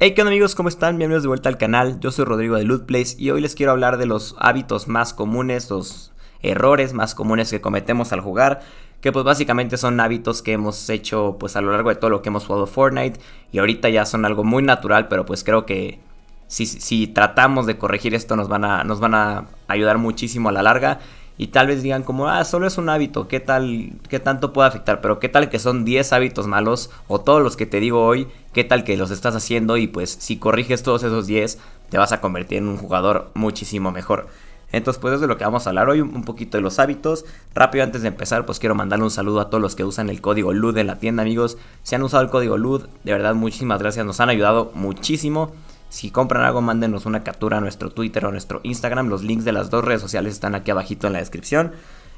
Hey, ¿qué onda amigos? ¿Cómo están? Bienvenidos de vuelta al canal. Yo soy Rodrigo de Loot y hoy les quiero hablar de los hábitos más comunes, los errores más comunes que cometemos al jugar, que pues básicamente son hábitos que hemos hecho pues a lo largo de todo lo que hemos jugado Fortnite y ahorita ya son algo muy natural, pero pues creo que si, si tratamos de corregir esto nos van, a, nos van a ayudar muchísimo a la larga y tal vez digan como, ah, solo es un hábito, ¿qué tal, qué tanto puede afectar? Pero qué tal que son 10 hábitos malos o todos los que te digo hoy, qué tal que los estás haciendo y pues si corriges todos esos 10 te vas a convertir en un jugador muchísimo mejor. Entonces, pues es de lo que vamos a hablar hoy, un poquito de los hábitos. Rápido, antes de empezar, pues quiero mandarle un saludo a todos los que usan el código LUD en la tienda, amigos. Si han usado el código LUD, de verdad, muchísimas gracias, nos han ayudado muchísimo. Si compran algo, mándenos una captura a nuestro Twitter o a nuestro Instagram. Los links de las dos redes sociales están aquí abajito en la descripción.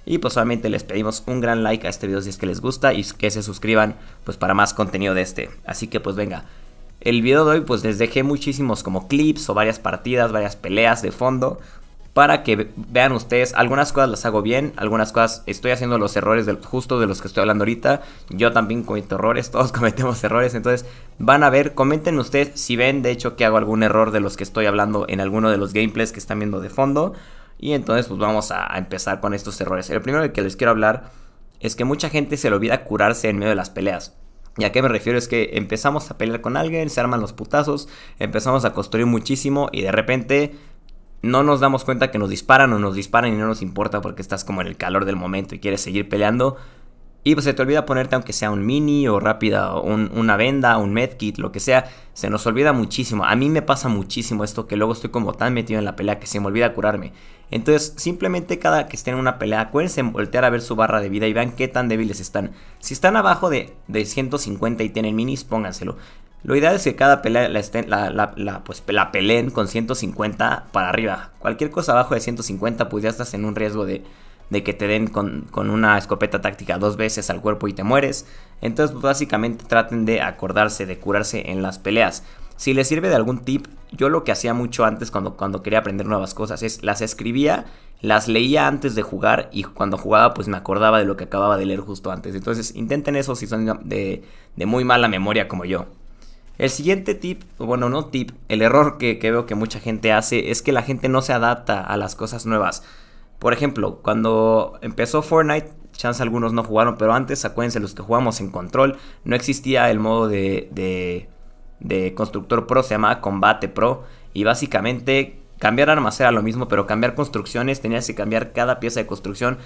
Y pues solamente les pedimos un gran like a este video si es que les gusta y que se suscriban pues para más contenido de este. Así que pues venga, el video de hoy pues les dejé muchísimos como clips o varias partidas, varias peleas de fondo para que vean ustedes, algunas cosas las hago bien, algunas cosas estoy haciendo los errores justo de los que estoy hablando ahorita, yo también cometo errores, todos cometemos errores, entonces van a ver, comenten ustedes si ven de hecho que hago algún error de los que estoy hablando en alguno de los gameplays que están viendo de fondo, y entonces pues vamos a, empezar con estos errores. El primero del que les quiero hablar es que mucha gente se le olvida curarse en medio de las peleas. ¿Y a qué me refiero? Es que empezamos a pelear con alguien, se arman los putazos, empezamos a construir muchísimo y de repente no nos damos cuenta que nos disparan o nos disparan y no nos importa porque estás como en el calor del momento y quieres seguir peleando. Y pues se te olvida ponerte aunque sea un mini o rápida, o una venda, un medkit, lo que sea. Se nos olvida muchísimo. A mí me pasa muchísimo esto que luego estoy como tan metido en la pelea que se me olvida curarme. Entonces simplemente cada que estén en una pelea, acuérdense voltear a ver su barra de vida y vean qué tan débiles están. Si están abajo de, de 150 y tienen minis, pónganselo. Lo ideal es que cada pelea la, la, pues, la peleen con 150 para arriba. Cualquier cosa abajo de 150, pues ya estás en un riesgo de, de que te den con, una escopeta táctica dos veces al cuerpo y te mueres. Entonces pues, básicamente traten de acordarse, de curarse en las peleas. Si les sirve de algún tip, yo lo que hacía mucho antes cuando, cuando quería aprender nuevas cosas es las escribía, las leía antes de jugar y cuando jugaba pues me acordaba de lo que acababa de leer justo antes. Entonces intenten eso si son de muy mala memoria como yo. El siguiente tip, bueno, no tip, el error que, veo que mucha gente hace es que la gente no se adapta a las cosas nuevas. Por ejemplo, cuando empezó Fortnite, chance algunos no jugaron, pero antes, acuérdense, los que jugamos en control, no existía el modo de, de constructor pro, se llamaba combate pro, y básicamente cambiar armas era lo mismo, pero cambiar construcciones, tenías que cambiar cada pieza de construcción,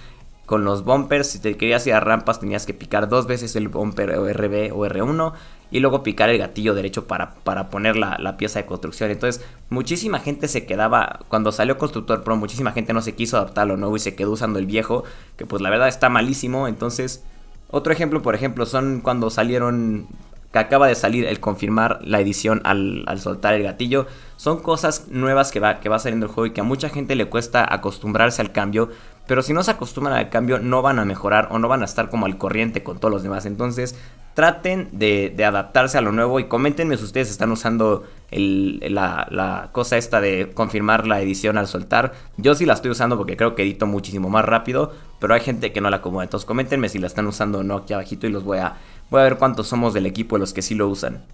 con los bumpers. Si te querías ir a rampas tenías que picar dos veces el bumper RB o R1 y luego picar el gatillo derecho para, para poner la, la, pieza de construcción. Entonces muchísima gente se quedaba, cuando salió Constructor Pro, muchísima gente no se quiso adaptar lo nuevo y se quedó usando el viejo, que pues la verdad está malísimo. Entonces otro ejemplo, por ejemplo, son cuando salieron que acaba de salir, el confirmar la edición al, soltar el gatillo, son cosas nuevas que va, que va saliendo el juego y que a mucha gente le cuesta acostumbrarse al cambio, pero si no se acostumbran al cambio no van a mejorar o no van a estar como al corriente con todos los demás. Entonces traten de, adaptarse a lo nuevo y coméntenme si ustedes están usando la, cosa esta de confirmar la edición al soltar. Yo sí la estoy usando porque creo que edito muchísimo más rápido, pero hay gente que no la acomoda. Entonces coméntenme si la están usando o no aquí abajito y los voy a, Voy a ver cuántos somos del equipo los que sí lo usan.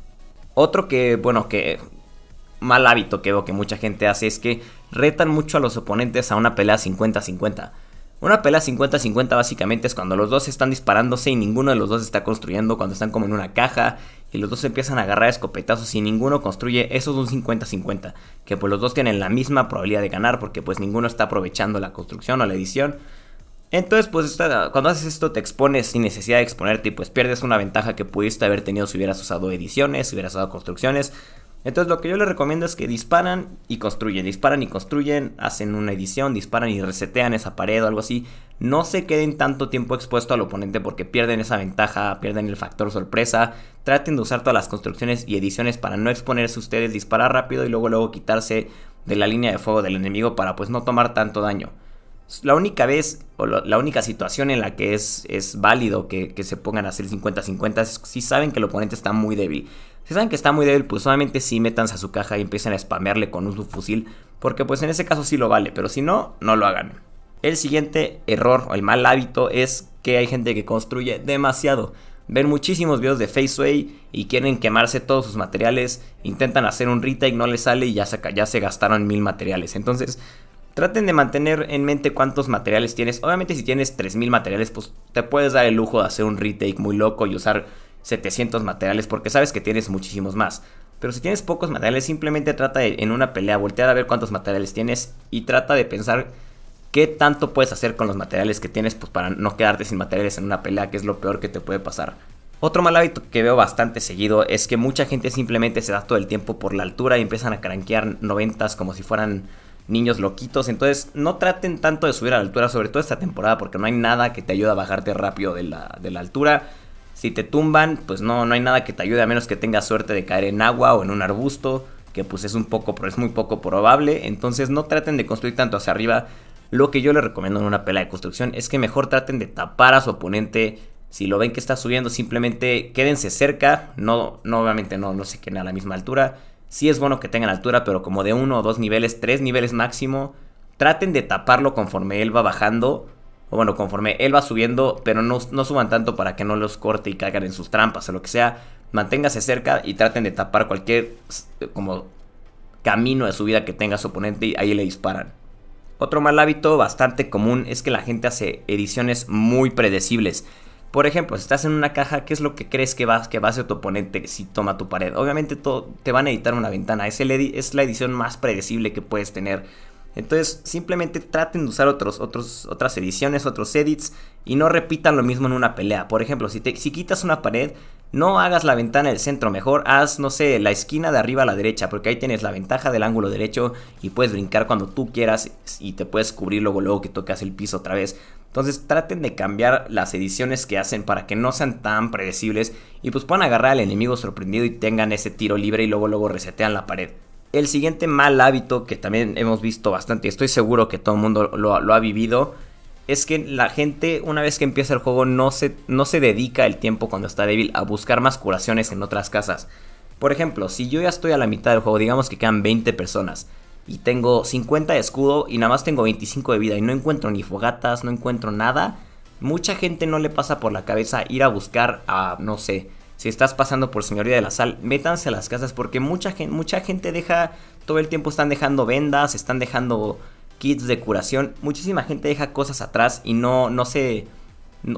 Otro que, bueno, que mal hábito que veo que mucha gente hace es que retan mucho a los oponentes a una pelea 50-50. Una pelea 50-50 básicamente es cuando los dos están disparándose y ninguno de los dos está construyendo, cuando están como en una caja y los dos empiezan a agarrar escopetazos y ninguno construye, eso es un 50-50, que pues los dos tienen la misma probabilidad de ganar porque pues ninguno está aprovechando la construcción o la edición entonces, pues cuando haces esto te expones sin necesidad de exponerte y pues pierdes una ventaja que pudiste haber tenido si hubieras usado ediciones, si hubieras usado construcciones. Entonces lo que yo les recomiendo es que disparan y construyen, disparan y construyen, hacen una edición, disparan y resetean esa pared o algo así. No se queden tanto tiempo expuesto al oponente porque pierden esa ventaja, pierden el factor sorpresa. Traten de usar todas las construcciones y ediciones para no exponerse ustedes, disparar rápido y luego luego quitarse de la línea de fuego del enemigo para pues no tomar tanto daño. La única vez o la, única situación en la que es, es válido que, se pongan a hacer 50-50 es si saben que el oponente está muy débil. Si saben que está muy débil, pues solamente si sí, a su caja y empiecen a spamearle con un subfusil. Porque pues en ese caso sí lo vale, pero si no, no lo hagan. El siguiente error o el mal hábito es que hay gente que construye demasiado ven muchísimos videos de Faceway y quieren quemarse todos sus materiales, intentan hacer un retake, no les sale y ya ya se gastaron mil materiales. Entonces, Traten de mantener en mente cuántos materiales tienes. Obviamente si tienes 3000 materiales, pues te puedes dar el lujo de hacer un retake muy loco y usar 700 materiales porque sabes que tienes muchísimos más. Pero si tienes pocos materiales, simplemente trata de, en una pelea voltear a ver cuántos materiales tienes y trata de pensar qué tanto puedes hacer con los materiales que tienes pues para no quedarte sin materiales en una pelea, que es lo peor que te puede pasar. Otro mal hábito que veo bastante seguido es que mucha gente simplemente se da todo el tiempo por la altura y empiezan a cranquear 90 como si fueran niños loquitos. Entonces, no traten tanto de subir a la altura, sobre todo esta temporada, porque no hay nada que te ayude a bajarte rápido de la, altura. Si te tumban, pues no, no hay nada que te ayude a menos que tengas suerte de caer en agua o en un arbusto, que pues es un poco, pero es muy poco probable. Entonces no traten de construir tanto hacia arriba. Lo que yo les recomiendo en una pelea de construcción es que mejor traten de tapar a su oponente. Si lo ven que está subiendo, simplemente quédense cerca. No, no obviamente no, no se queden a la misma altura sí es bueno que tengan altura, pero como de uno o dos niveles, tres niveles máximo, traten de taparlo conforme él va bajando. O bueno, conforme él va subiendo, pero no, suban tanto para que no los corte y caigan en sus trampas o lo que sea. Manténgase cerca y traten de tapar cualquier como camino de subida que tenga su oponente y ahí le disparan. Otro mal hábito bastante común es que la gente hace ediciones muy predecibles. Por ejemplo, si estás en una caja, ¿qué es lo que crees que va, que a hacer tu oponente si toma tu pared? Obviamente te van a editar una ventana. es la edición más predecible que puedes tener entonces, simplemente traten de usar otros, otros, otras ediciones, otros edits y no repitan lo mismo en una pelea. Por ejemplo, si, te, si quitas una pared, no hagas la ventana del centro, mejor haz, no sé, la esquina de arriba a la derecha, porque ahí tienes la ventaja del ángulo derecho y puedes brincar cuando tú quieras y te puedes cubrir luego, luego que tocas el piso otra vez. Entonces traten de cambiar las ediciones que hacen para que no sean tan predecibles y pues puedan agarrar al enemigo sorprendido y tengan ese tiro libre y luego luego resetean la pared. El siguiente mal hábito que también hemos visto bastante, estoy seguro que todo el mundo lo, ha vivido, es que la gente una vez que empieza el juego no se, no se dedica el tiempo cuando está débil a buscar más curaciones en otras casas. Por ejemplo, si yo ya estoy a la mitad del juego, digamos que quedan 20 personas y tengo 50 de escudo y nada más tengo 25 de vida y no encuentro ni fogatas, no encuentro nada, mucha gente no le pasa por la cabeza ir a buscar a, no sé, si estás pasando por Señoría de la Sal, métanse a las casas porque mucha gente, mucha gente deja, todo el tiempo están dejando vendas, están dejando kits de curación, muchísima gente deja cosas atrás y no, no se,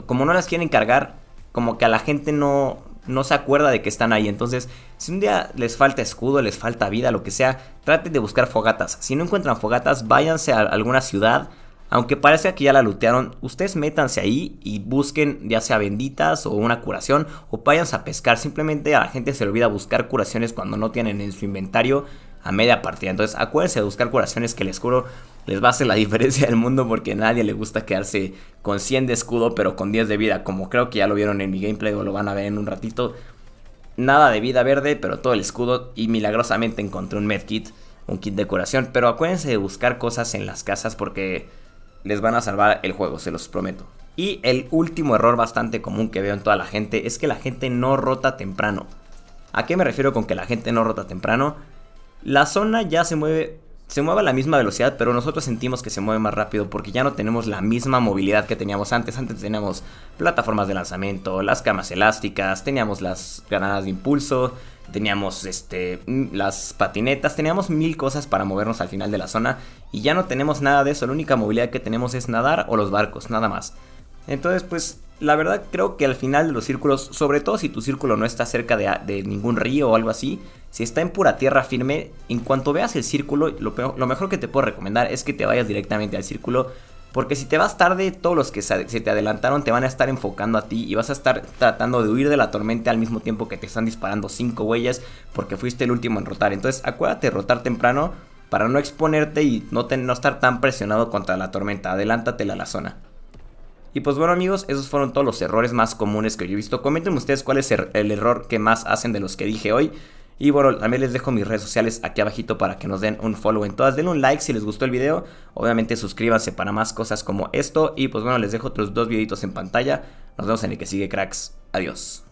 como no las quieren cargar, como que a la gente no, no se acuerda de que están ahí. Entonces, si un día les falta escudo, les falta vida, lo que sea, traten de buscar fogatas. Si no encuentran fogatas, váyanse a alguna ciudad aunque parece que ya la lootearon, ustedes métanse ahí y busquen ya sea benditas o una curación o vayan a pescar. Simplemente a la gente se le olvida buscar curaciones cuando no tienen en su inventario a media partida. Entonces acuérdense de buscar curaciones que les juro les va a hacer la diferencia del mundo porque a nadie le gusta quedarse con 100 de escudo pero con 10 de vida. Como creo que ya lo vieron en mi gameplay o lo van a ver en un ratito. Nada de vida verde pero todo el escudo y milagrosamente encontré un medkit, un kit de curación. Pero acuérdense de buscar cosas en las casas porque les van a salvar el juego, se los prometo. Y el último error bastante común que veo en toda la gente es que la gente no rota temprano. ¿A qué me refiero con que la gente no rota temprano? La zona ya se mueve se mueve a la misma velocidad, pero nosotros sentimos que se mueve más rápido porque ya no tenemos la misma movilidad que teníamos antes. Antes teníamos plataformas de lanzamiento, las camas elásticas, teníamos las granadas de impulso, teníamos este, las patinetas, teníamos mil cosas para movernos al final de la zona y ya no tenemos nada de eso. La única movilidad que tenemos es nadar o los barcos, nada más. Entonces, pues la verdad creo que al final de los círculos, sobre todo si tu círculo no está cerca de, ningún río o algo así, si está en pura tierra firme, en cuanto veas el círculo, lo, mejor que te puedo recomendar es que te vayas directamente al círculo. Porque si te vas tarde, todos los que se, te adelantaron te van a estar enfocando a ti y vas a estar tratando de huir de la tormenta al mismo tiempo que te están disparando cinco huellas porque fuiste el último en rotar. Entonces acuérdate de rotar temprano para no exponerte y no, no estar tan presionado contra la tormenta. Adelántatela a la zona. Y pues bueno amigos, esos fueron todos los errores más comunes que yo he visto. Comenten ustedes cuál es er-, el error que más hacen de los que dije hoy. Y bueno, también les dejo mis redes sociales aquí abajito para que nos den un follow en todas. den un like si les gustó el video. Obviamente suscríbanse para más cosas como esto. Y pues bueno, les dejo otros dos videitos en pantalla. Nos vemos en el que sigue, cracks. Adiós.